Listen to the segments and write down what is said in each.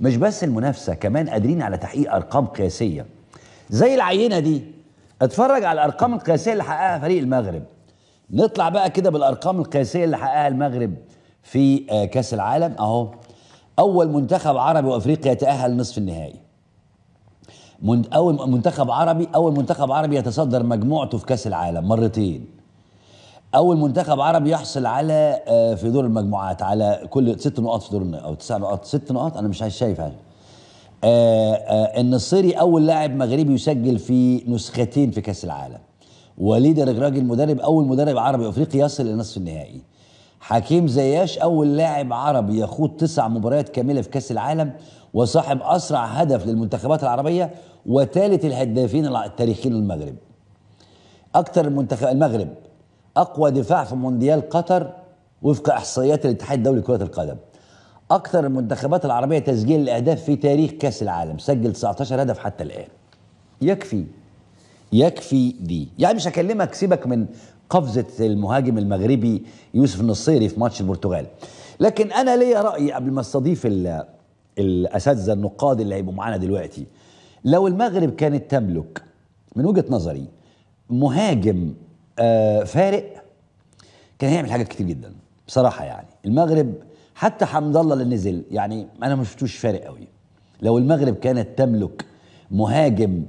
مش بس المنافسه كمان قادرين على تحقيق ارقام قياسيه زي العينه دي اتفرج على الارقام القياسيه اللي حققها فريق المغرب نطلع بقى كده بالارقام القياسيه اللي حققها المغرب في آه، كاس العالم اهو اول منتخب عربي وافريقي يتاهل نصف النهائي من اول منتخب عربي اول منتخب عربي يتصدر مجموعته في كاس العالم مرتين اول منتخب عربي يحصل على آه، في دور المجموعات على كل ست نقاط في دور او تسع نقاط ست نقاط انا مش شايف يعني آه، آه، النصيري اول لاعب مغربي يسجل في نسختين في كاس العالم وليد الرجراجي المدرب اول مدرب عربي افريقي يصل الى نصف النهائي حكيم زياش اول لاعب عربي يخوض تسع مباريات كامله في كاس العالم وصاحب اسرع هدف للمنتخبات العربيه وثالث الهدافين التاريخيين للمغرب اكثر المنتخب المغرب اقوى دفاع في مونديال قطر وفق احصائيات الاتحاد الدولي لكره القدم اكثر المنتخبات العربيه تسجيل الاهداف في تاريخ كاس العالم سجل 19 هدف حتى الان يكفي يكفي دي يعني مش هكلمك سيبك من قفزه المهاجم المغربي يوسف النصيري في ماتش البرتغال لكن انا ليا راي قبل ما استضيف الاساتذه النقاد اللي هيبقوا معانا دلوقتي لو المغرب كانت تملك من وجهه نظري مهاجم آه، فارق كان هيعمل حاجات كتير جدا بصراحه يعني المغرب حتى حمد الله اللي نزل يعني انا ما شفتوش فارق قوي لو المغرب كانت تملك مهاجم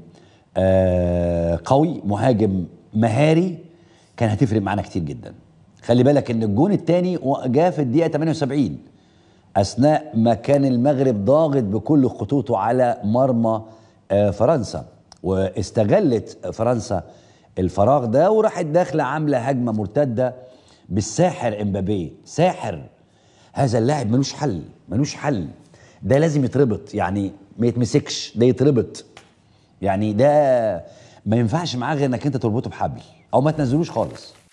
آه، قوي مهاجم مهاري كان هتفرق معانا كتير جدا خلي بالك ان الجون الثاني جاء في الدقيقه 78 اثناء ما كان المغرب ضاغط بكل خطوطه على مرمى آه، فرنسا واستغلت فرنسا الفراغ ده وراحت داخله عامله هجمه مرتده بالساحر امبابي ساحر هذا اللاعب ملوش حل ملوش حل ده لازم يتربط يعني ما يتمسكش ده يتربط يعني ده ما ينفعش معاه غير انك انت تربطه بحبل او ما تنزلوش خالص